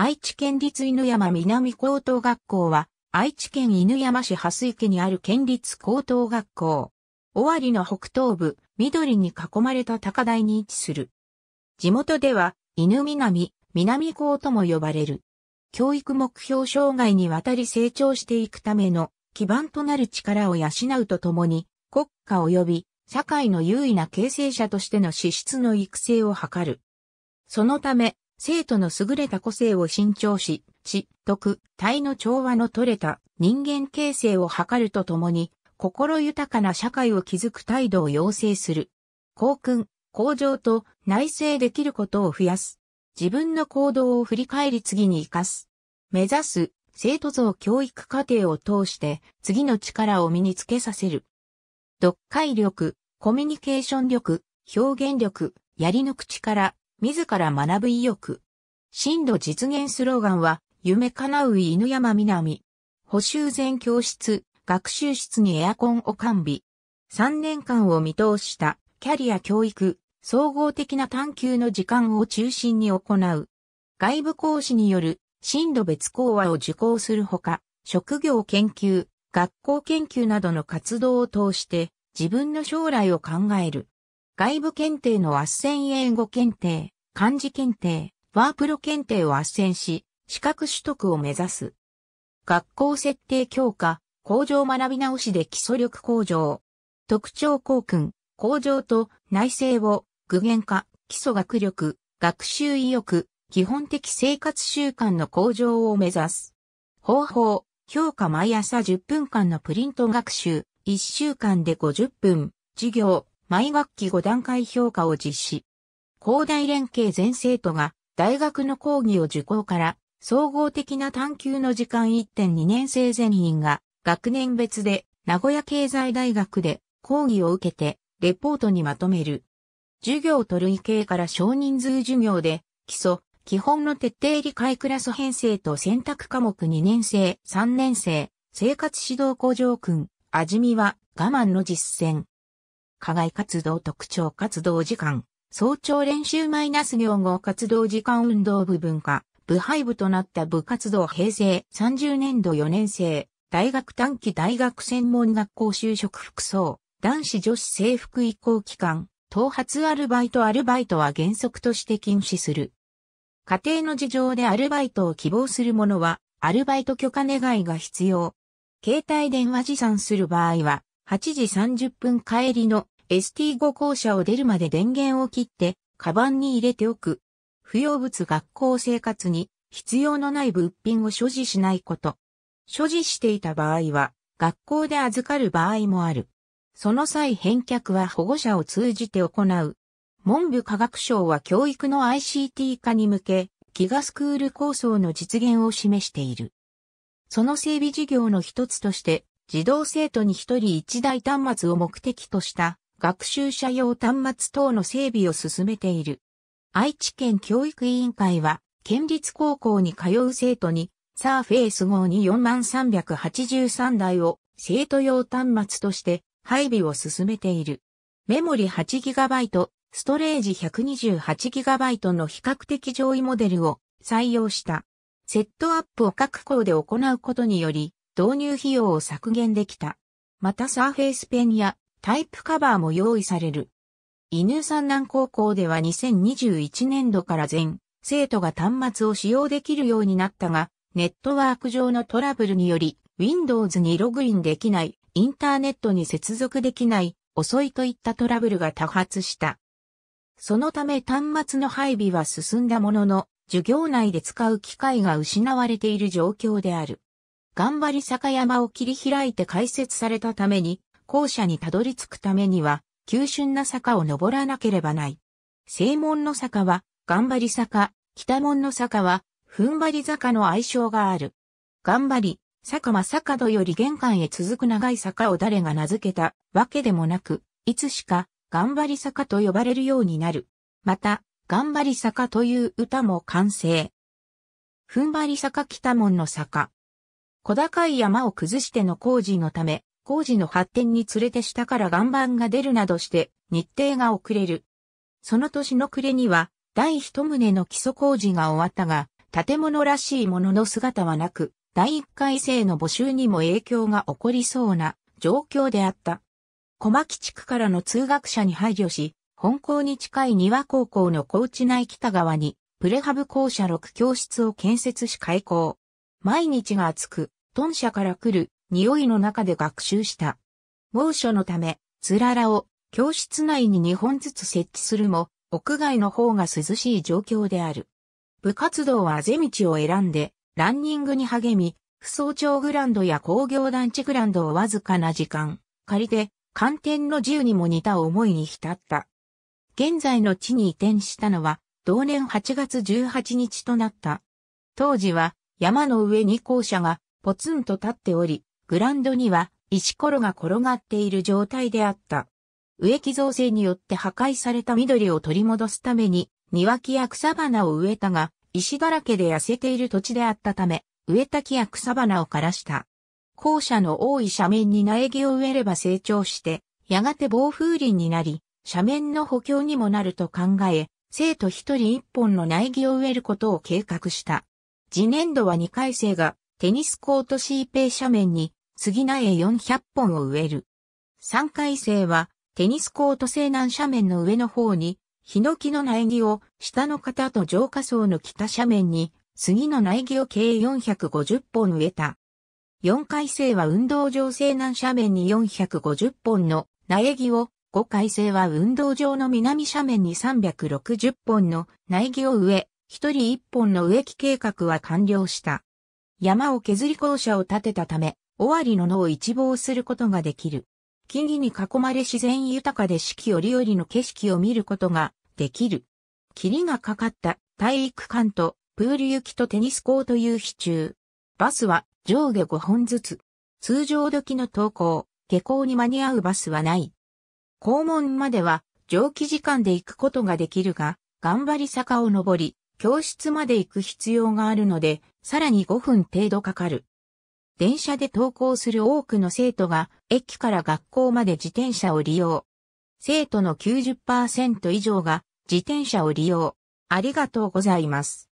愛知県立犬山南高等学校は、愛知県犬山市蓮池にある県立高等学校。尾張の北東部、緑に囲まれた高台に位置する。地元では、犬南、南高とも呼ばれる。教育目標障害にわたり成長していくための基盤となる力を養うとともに、国家及び社会の優位な形成者としての資質の育成を図る。そのため、生徒の優れた個性を伸長し、知、徳、体の調和の取れた人間形成を図るとともに、心豊かな社会を築く態度を要請する。幸訓、向上と内省できることを増やす。自分の行動を振り返り次に活かす。目指す生徒像教育過程を通して次の力を身につけさせる。読解力、コミュニケーション力、表現力、やり抜く力、自ら学ぶ意欲。進度実現スローガンは、夢叶う犬山南。補修全教室、学習室にエアコンを完備。3年間を見通したキャリア教育、総合的な探求の時間を中心に行う。外部講師による進度別講話を受講するほか、職業研究、学校研究などの活動を通して自分の将来を考える。外部検定の斡旋英語検定、漢字検定、ワープロ検定を斡旋し、資格取得を目指す。学校設定強化、工場学び直しで基礎力向上。特徴校訓、向上と内政を具現化、基礎学力、学習意欲、基本的生活習慣の向上を目指す。方法、評価毎朝10分間のプリント学習、1週間で50分、授業、毎学期5段階評価を実施。広大連携全生徒が大学の講義を受講から総合的な探究の時間1.2年生全員が学年別で名古屋経済大学で講義を受けてレポートにまとめる。授業と類型から少人数授業で基礎、基本の徹底理解クラス編成と選択科目2年生、3年生、生活指導工場訓、味見は我慢の実践。課外活動特徴活動時間。早朝練習マイナス業後活動時間運動部分化、部配部となった部活動平成30年度4年生、大学短期大学専門学校就職服装、男子女子制服移行期間、頭髪アルバイトアルバイトは原則として禁止する。家庭の事情でアルバイトを希望する者は、アルバイト許可願いが必要。携帯電話持参する場合は、8時30分帰りの ST5 校舎を出るまで電源を切って、カバンに入れておく。不要物学校生活に必要のない物品を所持しないこと。所持していた場合は、学校で預かる場合もある。その際返却は保護者を通じて行う。文部科学省は教育の ICT 化に向け、ギガスクール構想の実現を示している。その整備事業の一つとして、児童生徒に一人一台端末を目的とした学習者用端末等の整備を進めている。愛知県教育委員会は、県立高校に通う生徒に、サーフェイス号に4383台を生徒用端末として配備を進めている。メモリ 8GB、ストレージ 128GB の比較的上位モデルを採用した。セットアップを各校で行うことにより、導入費用を削減できた。またサーフェイスペンやタイプカバーも用意される。犬山南高校では2021年度から全生徒が端末を使用できるようになったが、ネットワーク上のトラブルにより、Windows にログインできない、インターネットに接続できない、遅いといったトラブルが多発した。そのため端末の配備は進んだものの、授業内で使う機会が失われている状況である。頑張り坂山を切り開いて開設されたために、校舎にたどり着くためには、急峻な坂を登らなければない。正門の坂は、頑張り坂、北門の坂は、踏ん張り坂の愛称がある。頑張り、坂は坂戸より玄関へ続く長い坂を誰が名付けたわけでもなく、いつしか、頑張り坂と呼ばれるようになる。また、頑張り坂という歌も完成。踏ん張り坂北門の坂。小高い山を崩しての工事のため、工事の発展につれて下から岩盤が出るなどして日程が遅れる。その年の暮れには第一棟の基礎工事が終わったが、建物らしいものの姿はなく、第一回生の募集にも影響が起こりそうな状況であった。小牧地区からの通学者に配慮し、本校に近い庭高校の高知内北側に、プレハブ校舎6教室を建設し開校。毎日が暑く、豚舎から来る匂いの中で学習した。猛暑のため、つららを教室内に2本ずつ設置するも、屋外の方が涼しい状況である。部活動はあぜ道を選んで、ランニングに励み、不走町グランドや工業団地グランドをわずかな時間、借りて、寒天の自由にも似た思いに浸った。現在の地に移転したのは、同年8月18日となった。当時は、山の上に校舎がポツンと立っており、グランドには石ころが転がっている状態であった。植木造成によって破壊された緑を取り戻すために、庭木や草花を植えたが、石だらけで痩せている土地であったため、植えた木や草花を枯らした。校舎の多い斜面に苗木を植えれば成長して、やがて暴風林になり、斜面の補強にもなると考え、生徒一人一本の苗木を植えることを計画した。次年度は2回生がテニスコートシーペイ斜面に杉苗400本を植える。3回生は、テニスコート西南斜面の上の方に、ヒノキの苗木を下の方と浄化層の北斜面に、杉の苗木を計450本植えた。4回生は運動場西南斜面に450本の苗木を、5回生は運動場の南斜面に360本の苗木を植え、一人一本の植木計画は完了した。山を削り校舎を建てたため、尾張の野を一望することができる。木々に囲まれ自然豊かで四季折々の景色を見ることができる。霧がかかった体育館とプール行きとテニス校という支柱。バスは上下5本ずつ。通常時の登校、下校に間に合うバスはない。校門までは蒸気時間で行くことができるが、頑張り坂を登り、教室まで行く必要があるので、さらに5分程度かかる。電車で登校する多くの生徒が駅から学校まで自転車を利用。生徒の90%以上が自転車を利用。ありがとうございます。